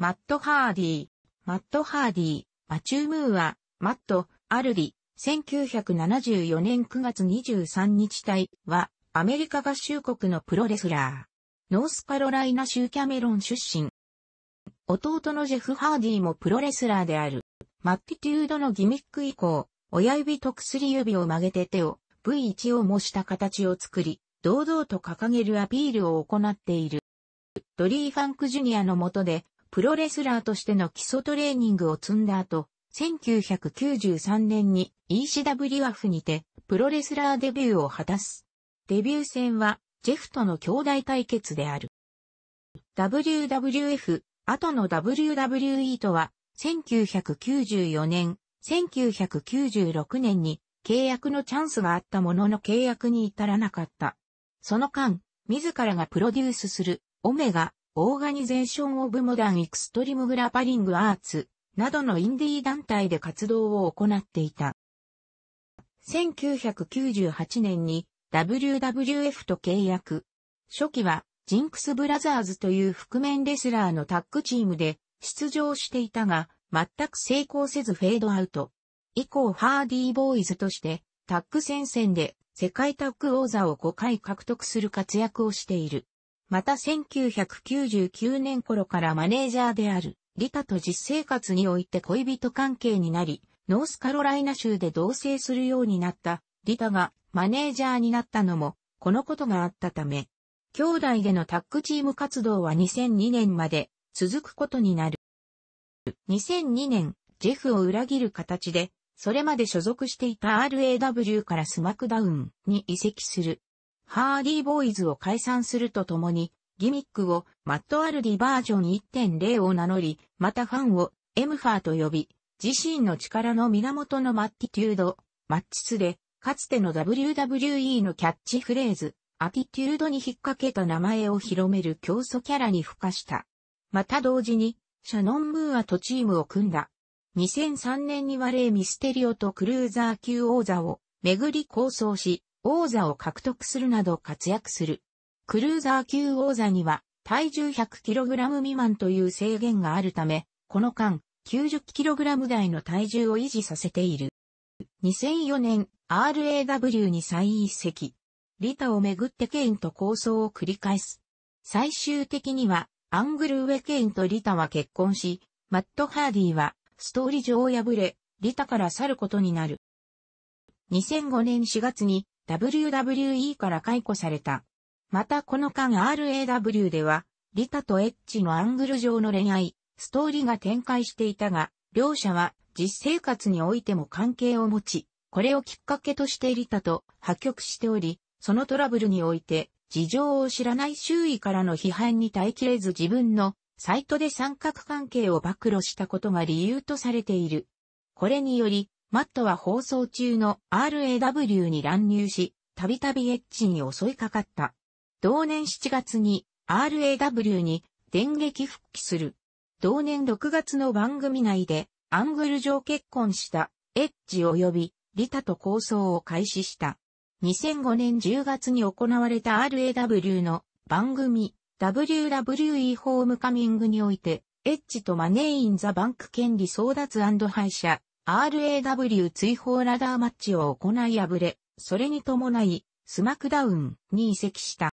マット・ハーディー、マット・ハーディー、マチュームーア、マット、アルディ、1974年9月23日隊は、アメリカ合衆国のプロレスラー。ノースカロライナ州キャメロン出身。弟のジェフ・ハーディーもプロレスラーである。マッティテュードのギミック以降、親指と薬指を曲げて手を V1 を模した形を作り、堂々と掲げるアピールを行っている。ドリー・ファンク・ジュニアの下でプロレスラーとしての基礎トレーニングを積んだ後、1993年に ECW f にてプロレスラーデビューを果たす。デビュー戦はジェフとの兄弟対決である。WWF、後の WWE とは1994年、1996年に契約のチャンスがあったものの契約に至らなかった。その間、自らがプロデュースするオメガオーガニゼーション・オブ・モダン・エクストリム・グラパリング・アーツなどのインディー団体で活動を行っていた。1998年に WWF と契約。初期はジンクス・ブラザーズという覆面レスラーのタッグチームで出場していたが、全く成功せずフェードアウト。以降ハーディーボーイズとしてタッグ戦線で世界タッグ王座を5回獲得する活躍をしている。また1999年頃からマネージャーである、リタと実生活において恋人関係になり、ノースカロライナ州で同棲するようになったリタがマネージャーになったのもこのことがあったため、兄弟でのタッグチーム活動は2002年まで続くことになる。2002年、ジェフを裏切る形で、それまで所属していた RAW からスマクダウンに移籍する。ハーディーボーイズを解散するとともに、ギミックをマットアルディバージョン1.0を名乗り、またファンをエムファーと呼び、自身の力の源のマッティテュード、マッチスで、かつての WWE のキャッチフレーズ、アティテュードに引っ掛けた名前を広める競争キャラに付加した。また同時に、シャノン・ムーアとチームを組んだ。2003年にはレイ・ミステリオとクルーザー級王座を巡り構想し、王座を獲得するなど活躍する。クルーザー級王座には体重 100kg 未満という制限があるため、この間 90kg 台の体重を維持させている。2004年 RAW に再移籍。リタをめぐってケインと構想を繰り返す。最終的にはアングルウェケインとリタは結婚し、マット・ハーディはストーリー上を破れ、リタから去ることになる。2005年4月に WWE から解雇された。またこの間 RAW では、リタとエッジのアングル上の恋愛、ストーリーが展開していたが、両者は実生活においても関係を持ち、これをきっかけとしてリタと破局しており、そのトラブルにおいて、事情を知らない周囲からの批判に耐えきれず自分のサイトで三角関係を暴露したことが理由とされている。これにより、マットは放送中の RAW に乱入し、たびたびエッチに襲いかかった。同年7月に RAW に電撃復帰する。同年6月の番組内でアングル上結婚したエッジ及びリタと構想を開始した。2005年10月に行われた RAW の番組 WWE ホームカミングにおいてエッジとマネーインザバンク権利争奪廃車 RAW 追放ラダーマッチを行い敗れ、それに伴い、スマクダウンに移籍した。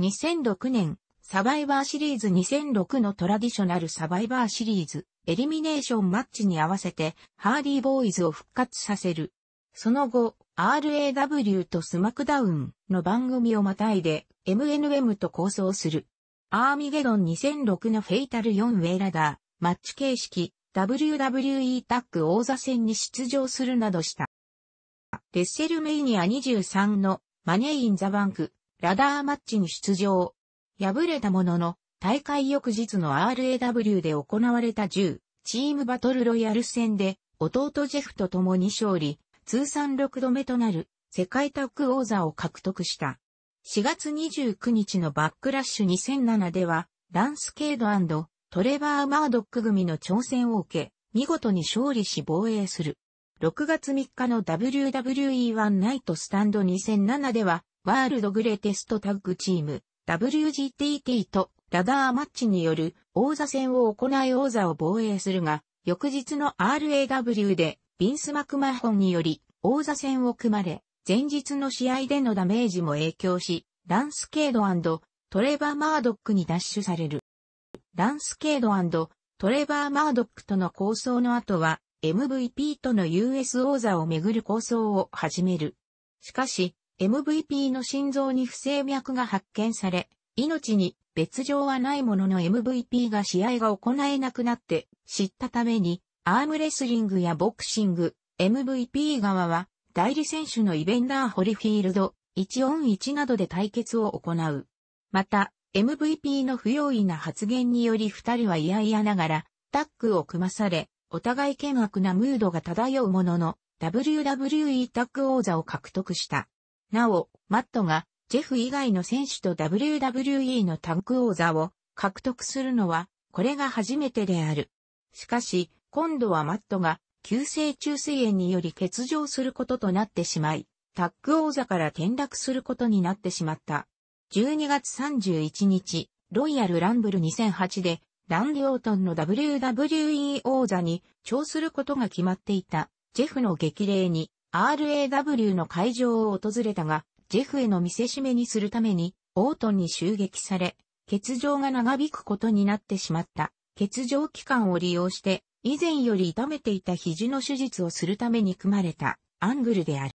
2006年、サバイバーシリーズ2006のトラディショナルサバイバーシリーズ、エリミネーションマッチに合わせて、ハーディーボーイズを復活させる。その後、RAW とスマクダウンの番組をまたいで、MNM と構想する。アーミゲドン2006のフェイタル4ウェイラダー、マッチ形式、WWE タッグ王座戦に出場するなどした。レッセルメイニア23のマネインザバンクラダーマッチに出場。敗れたものの大会翌日の RAW で行われた10チームバトルロイヤル戦で弟ジェフと共に勝利、通算6度目となる世界タッグ王座を獲得した。4月29日のバックラッシュ2007では、ランスケードトレバー・マードック組の挑戦を受け、見事に勝利し防衛する。6月3日の WWE1 ナイトスタンド2007では、ワールドグレテストタッグチーム、WGTT とラダーマッチによる王座戦を行い王座を防衛するが、翌日の RAW でビンス・マクマホンにより王座戦を組まれ、前日の試合でのダメージも影響し、ランスケードトレバー・マードックに奪取される。ランスケードトレバー・マードックとの構想の後は、MVP との US 王座をめぐる構想を始める。しかし、MVP の心臓に不整脈が発見され、命に別状はないものの MVP が試合が行えなくなって知ったために、アームレスリングやボクシング、MVP 側は、代理選手のイベンダー・ホリフィールド、1 4 1などで対決を行う。また、MVP の不用意な発言により二人は嫌々ながらタッグを組まされ、お互い険悪なムードが漂うものの、WWE タッグ王座を獲得した。なお、マットが、ジェフ以外の選手と WWE のタッグ王座を獲得するのは、これが初めてである。しかし、今度はマットが、急性中水炎により欠場することとなってしまい、タッグ王座から転落することになってしまった。12月31日、ロイヤルランブル2008で、ランディ・オートンの WWE 王座に超することが決まっていた、ジェフの激励に、RAW の会場を訪れたが、ジェフへの見せしめにするために、オートンに襲撃され、欠場が長引くことになってしまった。欠場期間を利用して、以前より痛めていた肘の手術をするために組まれたアングルである。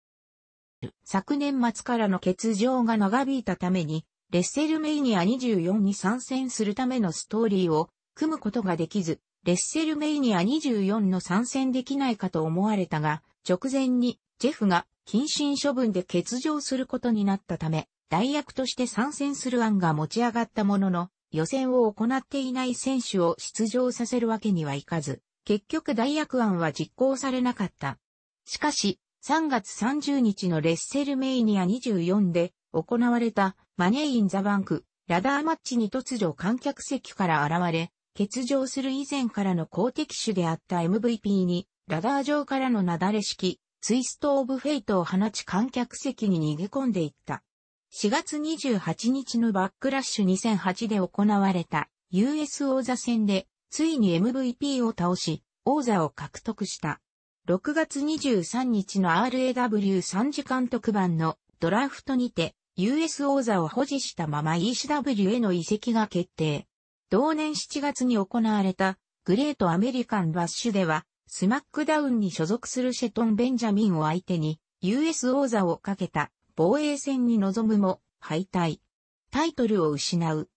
昨年末からの欠場が長引いたために、レッセルメイニア24に参戦するためのストーリーを組むことができず、レッセルメイニア24の参戦できないかと思われたが、直前にジェフが謹慎処分で欠場することになったため、代役として参戦する案が持ち上がったものの、予選を行っていない選手を出場させるわけにはいかず、結局代役案は実行されなかった。しかし、3月30日のレッセルメイニア24で行われたマネーインザバンクラダーマッチに突如観客席から現れ、欠場する以前からの好敵手であった MVP にラダー上からのなだれ式ツイストオブフェイトを放ち観客席に逃げ込んでいった。4月28日のバックラッシュ2008で行われた US 王座戦でついに MVP を倒し王座を獲得した。6月23日の RAW3 時間特番のドラフトにて US 王座を保持したまま ECW への移籍が決定。同年7月に行われたグレートアメリカンバッシュではスマックダウンに所属するシェトン・ベンジャミンを相手に US 王座をかけた防衛戦に臨むも敗退。タイトルを失う。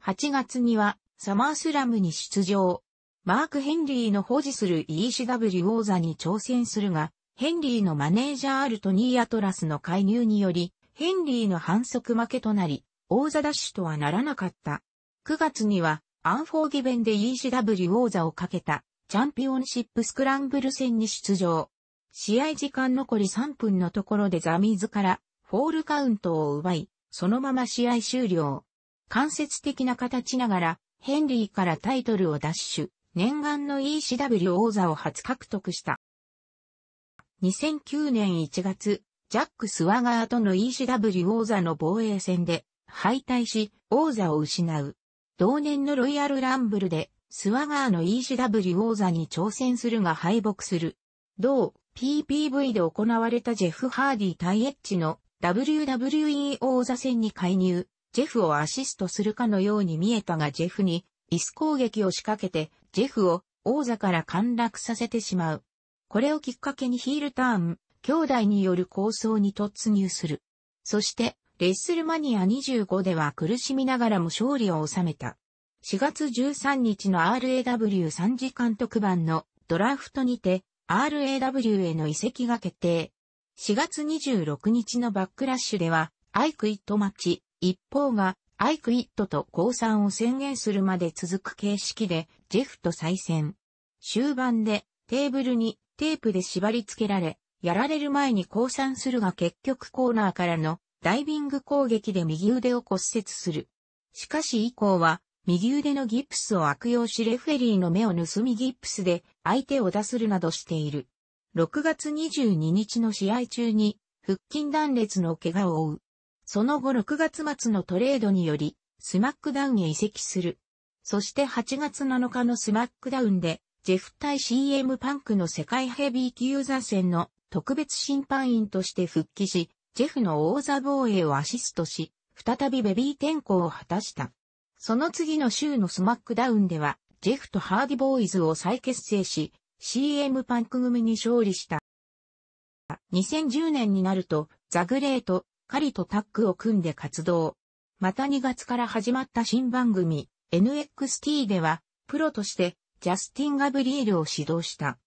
8月にはサマースラムに出場。マーク・ヘンリーの保持する ECW 王座に挑戦するが、ヘンリーのマネージャーアルトニー・アトラスの介入により、ヘンリーの反則負けとなり、王座ダッシュとはならなかった。9月には、アンフォーギベンで ECW 王座をかけた、チャンピオンシップスクランブル戦に出場。試合時間残り3分のところでザミーズから、フォールカウントを奪い、そのまま試合終了。間接的な形ながら、ヘンリーからタイトルを奪取。念願の ECW 王座を初獲得した。2009年1月、ジャック・スワガーとの ECW 王座の防衛戦で敗退し、王座を失う。同年のロイヤルランブルで、スワガーの ECW 王座に挑戦するが敗北する。同 PPV で行われたジェフ・ハーディ対エッジの WWE 王座戦に介入、ジェフをアシストするかのように見えたがジェフに、イス攻撃を仕掛けてジェフを王座から陥落させてしまう。これをきっかけにヒールターン、兄弟による構想に突入する。そして、レッスルマニア25では苦しみながらも勝利を収めた。4月13日の RAW3 次監督版のドラフトにて RAW への移籍が決定。4月26日のバックラッシュでは、アイクイット待ち、一方がアイクイットと降参を宣言するまで続く形式で、ジェフと再戦。終盤でテーブルにテープで縛り付けられ、やられる前に降参するが結局コーナーからのダイビング攻撃で右腕を骨折する。しかし以降は、右腕のギプスを悪用しレフェリーの目を盗みギプスで相手を出するなどしている。6月22日の試合中に腹筋断裂の怪我を負う。その後6月末のトレードにより、スマックダウンへ移籍する。そして8月7日のスマックダウンで、ジェフ対 CM パンクの世界ヘビー級座戦の特別審判員として復帰し、ジェフの王座防衛をアシストし、再びベビー転向を果たした。その次の週のスマックダウンでは、ジェフとハーディボーイズを再結成し、CM パンク組に勝利した。2010年になると、ザグレート、カリとタッグを組んで活動。また2月から始まった新番組、NXT では、プロとして、ジャスティン・ガブリエルを指導した。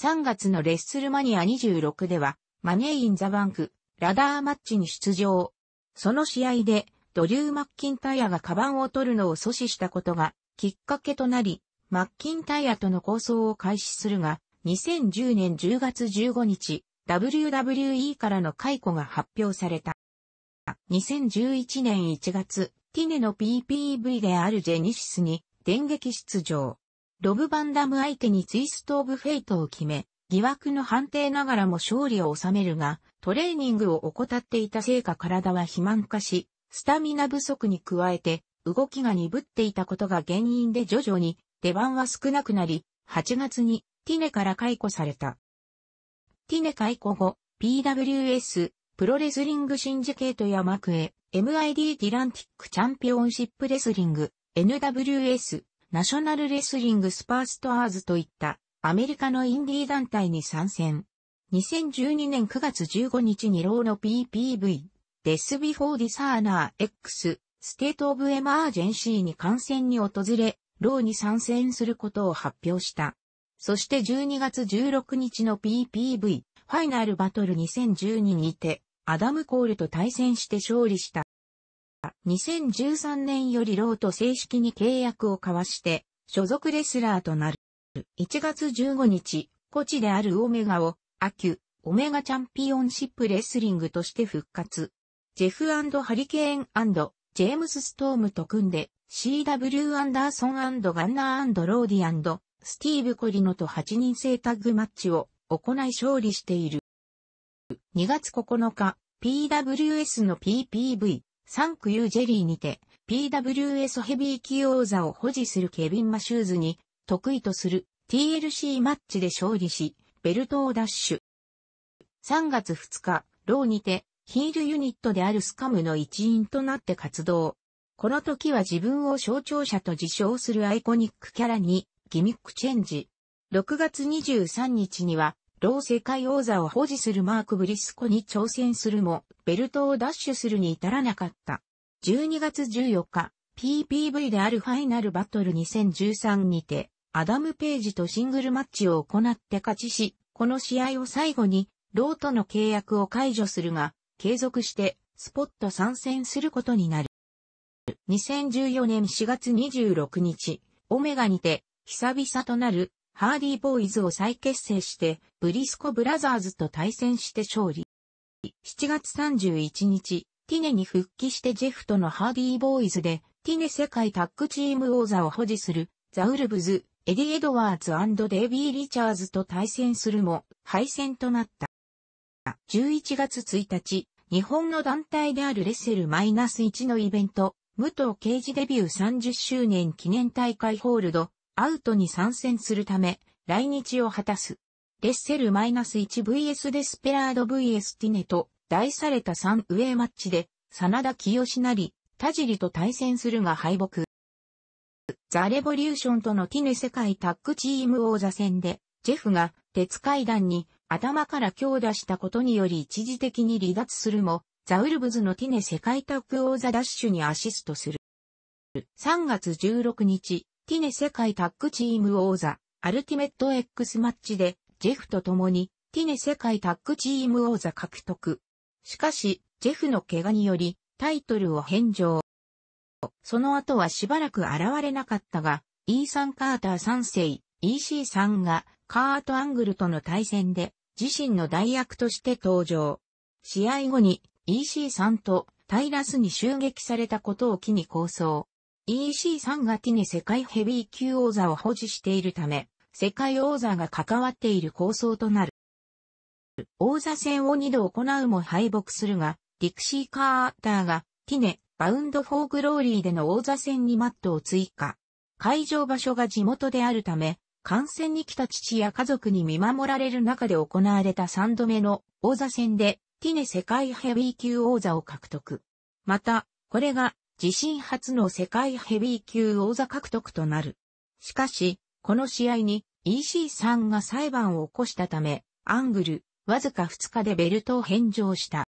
3月のレッスルマニア26では、マネー・イン・ザ・バンク、ラダーマッチに出場。その試合で、ドリュー・マッキンタイヤがカバンを取るのを阻止したことが、きっかけとなり、マッキンタイヤとの構想を開始するが、2010年10月15日、WWE からの解雇が発表された。2011年1月、ティネの PPV であるジェニシスに電撃出場。ロブ・バンダム相手にツイスト・オブ・フェイトを決め、疑惑の判定ながらも勝利を収めるが、トレーニングを怠っていたせいか体は肥満化し、スタミナ不足に加えて、動きが鈍っていたことが原因で徐々に出番は少なくなり、8月にティネから解雇された。ティネ解雇後、PWS プロレスリングシンジケートやマクエ、MID ティランティックチャンピオンシップレスリング、NWS、ナショナルレスリングスパーストアーズといったアメリカのインディー団体に参戦。2012年9月15日にローの PPV、デスビフォーディサーナー X、ステートオブエマージェンシーに感染に訪れ、ローに参戦することを発表した。そして12月16日の PPV、ファイナルバトル2012にて、アダム・コールと対戦して勝利した。2013年よりローと正式に契約を交わして、所属レスラーとなる。1月15日、コチであるオメガを、アキュ、オメガチャンピオンシップレスリングとして復活。ジェフハリケーンジェームス・ストームと組んで、CW アンダーソンガンナーローディスティーブ・コリノと8人制タッグマッチを行い勝利している。2月9日、PWS の PPV、サンクユージェリーにて、PWS ヘビー級用座を保持するケビン・マシューズに、得意とする TLC マッチで勝利し、ベルトを奪取。3月2日、ローにて、ヒールユニットであるスカムの一員となって活動。この時は自分を象徴者と自称するアイコニックキャラにギミックチェンジ。6月23日には同世界王座を保持するマーク・ブリスコに挑戦するも、ベルトを奪取するに至らなかった。12月14日、PPV であるファイナルバトル2013にて、アダム・ページとシングルマッチを行って勝ちし、この試合を最後に、ローとの契約を解除するが、継続して、スポット参戦することになる。2014年4月26日、オメガにて、久々となるハーディーボーイズを再結成して、ブリスコブラザーズと対戦して勝利。7月31日、ティネに復帰してジェフとのハーディーボーイズで、ティネ世界タッグチーム王座を保持する、ザウルブズ、エディ・エドワーズデイビー・リチャーズと対戦するも、敗戦となった。11月1日、日本の団体であるレッセル -1 のイベント、武藤刑事デビュー30周年記念大会ホールド、アウトに参戦するため、来日を果たす。レッセル -1vs デスペラード vs ティネと題された3ウェイマッチで、真田清成、田尻と対戦するが敗北。ザ・レボリューションとのティネ世界タッグチーム王座戦で、ジェフが鉄階段に頭から強打したことにより一時的に離脱するも、ザ・ウルブズのティネ世界タッグ王座ダッシュにアシストする。3月16日、ティネ世界タッグチーム王座、アルティメット X マッチで、ジェフと共に、ティネ世界タッグチーム王座獲得。しかし、ジェフの怪我により、タイトルを返上。その後はしばらく現れなかったが、イーサン・カーター3世、EC さんが、カート・アングルとの対戦で、自身の代役として登場。試合後に、EC さんと、タイラスに襲撃されたことを機に構想。EC3 がティネ世界ヘビー級王座を保持しているため、世界王座が関わっている構想となる。王座戦を二度行うも敗北するが、ディクシー・カーターが、ティネ、バウンド・フォー・グローリーでの王座戦にマットを追加。会場場所が地元であるため、観戦に来た父や家族に見守られる中で行われた三度目の王座戦で、ティネ世界ヘビー級王座を獲得。また、これが自身初の世界ヘビー級王座獲得となる。しかし、この試合に EC さんが裁判を起こしたため、アングル、わずか2日でベルトを返上した。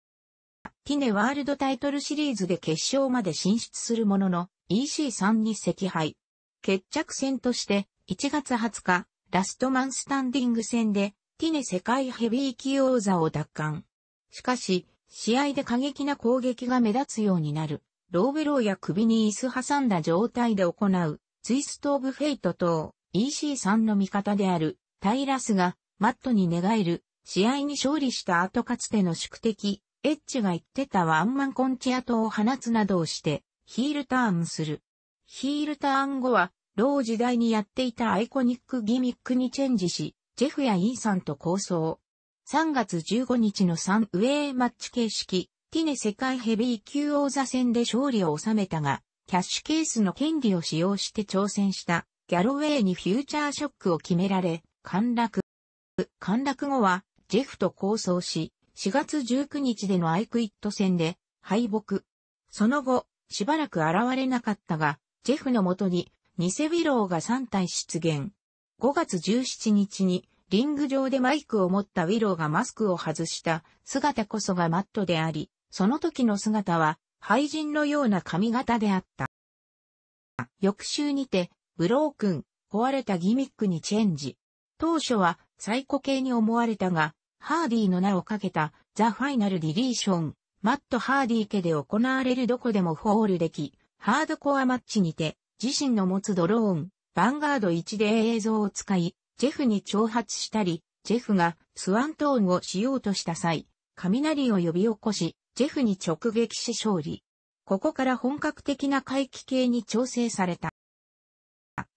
ティネワールドタイトルシリーズで決勝まで進出するものの、EC さんに赤敗。決着戦として、1月20日、ラストマンスタンディング戦で、ティネ世界ヘビー級王座を奪還。しかし、試合で過激な攻撃が目立つようになる。ローベローや首に椅子挟んだ状態で行う、ツイスト・オブ・フェイト等、EC3 の味方である、タイラスが、マットに寝返る、試合に勝利した後かつての宿敵、エッジが言ってたワンマンコンチアトを放つなどをして、ヒールターンする。ヒールターン後は、ロー時代にやっていたアイコニックギミックにチェンジし、ジェフやイーさんと構想。3月15日の3ウェイマッチ形式、ティネ世界ヘビー級王座戦で勝利を収めたが、キャッシュケースの権利を使用して挑戦したギャロウェイにフューチャーショックを決められ、陥落。陥落後は、ジェフと交渉し、4月19日でのアイクイット戦で敗北。その後、しばらく現れなかったが、ジェフのもとに、ニセビローが3体出現。5月17日に、リング上でマイクを持ったウィローがマスクを外した姿こそがマットであり、その時の姿は、廃人のような髪型であった。翌週にて、ブロークン、壊れたギミックにチェンジ。当初は、サイコ系に思われたが、ハーディーの名をかけた、ザ・ファイナル・ディリーション、マット・ハーディー家で行われるどこでもホールでき、ハードコアマッチにて、自身の持つドローン、ヴァンガード1で映像を使い、ジェフに挑発したり、ジェフがスワントーンをしようとした際、雷を呼び起こし、ジェフに直撃し勝利。ここから本格的な回帰系に調整された。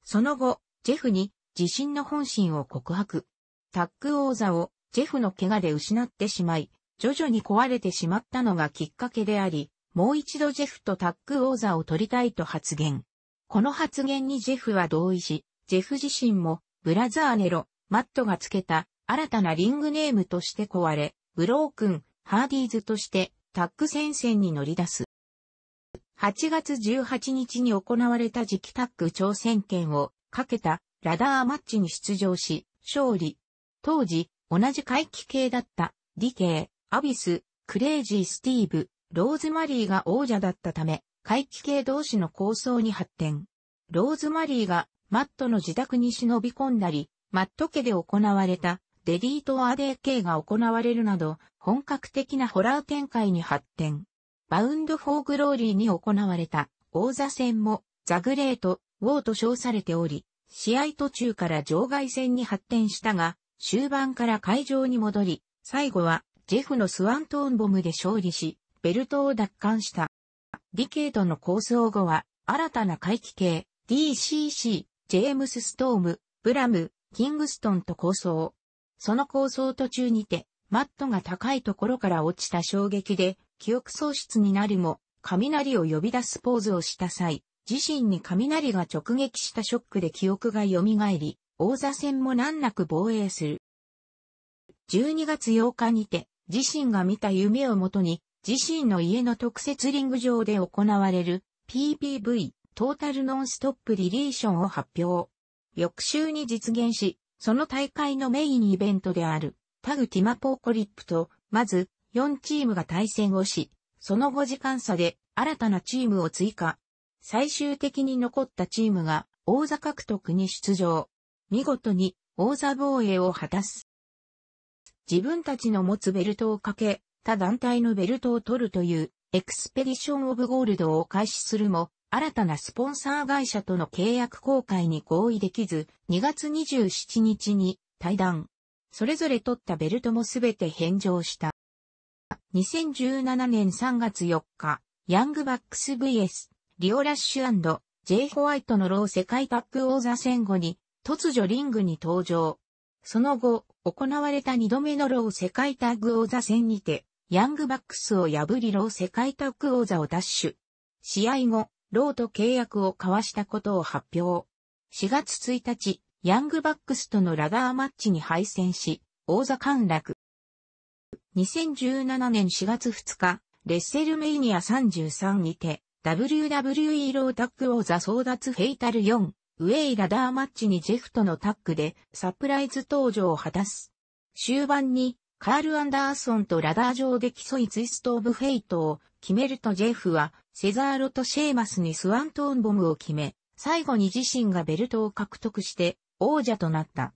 その後、ジェフに自身の本心を告白。タッグ王座をジェフの怪我で失ってしまい、徐々に壊れてしまったのがきっかけであり、もう一度ジェフとタッグ王座を取りたいと発言。この発言にジェフは同意し、ジェフ自身もブラザーネロ、マットがつけた新たなリングネームとして壊れ、ブロークン、ハーディーズとしてタッグ戦線に乗り出す。8月18日に行われた次期タッグ挑戦権をかけたラダーマッチに出場し、勝利。当時、同じ回帰系だった、ディケイ、アビス、クレイジー・スティーブ、ローズマリーが王者だったため、回帰系同士の構想に発展。ローズマリーがマットの自宅に忍び込んだり、マット家で行われたデリートアデー系が行われるなど、本格的なホラー展開に発展。バウンドフォーグローリーに行われた王座戦もザグレート、ウォーと称されており、試合途中から場外戦に発展したが、終盤から会場に戻り、最後はジェフのスワントーンボムで勝利し、ベルトを奪還した。ディケートの構想後は、新たな回帰系、DCC、ジェームス・ストーム、ブラム、キングストンと構想。その構想途中にて、マットが高いところから落ちた衝撃で、記憶喪失になるも、雷を呼び出すポーズをした際、自身に雷が直撃したショックで記憶が蘇り、王座戦も難なく防衛する。12月8日にて、自身が見た夢をもとに、自身の家の特設リング上で行われる PPV トータルノンストップリリーションを発表。翌週に実現し、その大会のメインイベントである、タグティマポーコリップと、まず、4チームが対戦をし、その5時間差で、新たなチームを追加。最終的に残ったチームが、王座獲得に出場。見事に、王座防衛を果たす。自分たちの持つベルトをかけ、他団体のベルトを取るという、エクスペディション・オブ・ゴールドを開始するも、新たなスポンサー会社との契約公開に合意できず、2月27日に対談。それぞれ取ったベルトもすべて返上した。2017年3月4日、ヤングバックス VS、リオラッシュ &J ホワイトのロー世界タッグ王座戦後に、突如リングに登場。その後、行われた2度目のロー世界タッグ王座戦にて、ヤングバックスを破りロー世界タッグ王座を奪取。試合後、ローと契約を交わしたことを発表。4月1日、ヤングバックスとのラガーマッチに敗戦し、王座陥落。2017年4月2日、レッセルメイニア33にて、WWE ロータッグ王座争奪フェイタル4、ウェイラダーマッチにジェフとのタッグでサプライズ登場を果たす。終盤にカール・アンダーソンとラダー上で競いツイスト・オブ・フェイトを決めるとジェフはセザーロとシェーマスにスワントーンボムを決め、最後に自身がベルトを獲得して王者となった。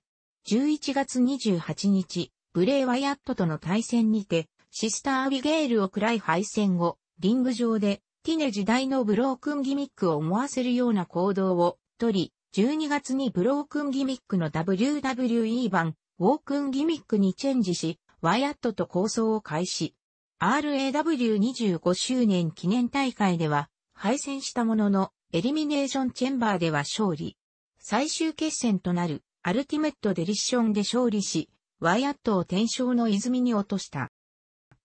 11月28日、ブレイ・ワイアットとの対戦にて、シスター・アビゲールを暗い敗戦後、リング上で、ティネ時代のブロークンギミックを思わせるような行動をとり、12月にブロークンギミックの WWE 版、ウォークンギミックにチェンジし、ワイアットと構想を開始。RAW25 周年記念大会では敗戦したものの、エリミネーションチェンバーでは勝利。最終決戦となるアルティメットデリッションで勝利し、ワイアットを転生の泉に落とした。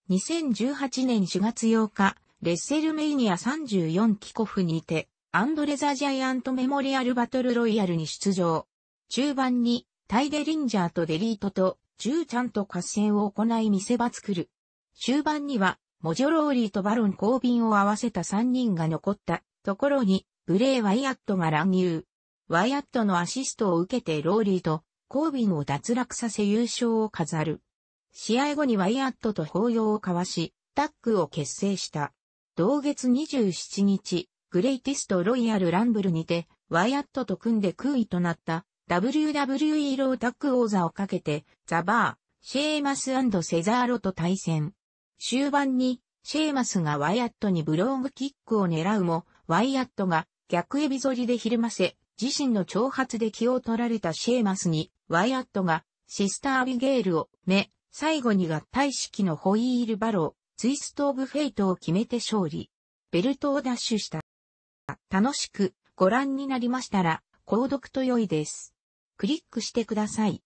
2018年4月8日、レッセルメイニア34キコフにて、アンドレザ・ジャイアント・メモリアル・バトル・ロイヤルに出場。中盤に、タイデ・リンジャーとデリートと、ジューちゃんと合戦を行い見せ場作る。終盤には、モジョローリーとバロン・コービンを合わせた3人が残ったところに、ブレイ・ワイアットが乱入。ワイアットのアシストを受けてローリーとコービンを脱落させ優勝を飾る。試合後にワイアットと抱擁を交わし、タッグを結成した。同月27日、グレイティストロイヤルランブルにて、ワイアットと組んで空位となった WWE ロータッグ王座をかけて、ザバー、シェーマスセザーロと対戦。終盤に、シェーマスがワイアットにブローグキックを狙うも、ワイアットが逆エビ反りでひるませ、自身の挑発で気を取られたシェーマスに、ワイアットがシスターアビゲールを目、最後に合体式のホイールバロー、ツイストオブフェイトを決めて勝利。ベルトをダッシュした。楽しくご覧になりましたら、購読と良いです。クリックしてください。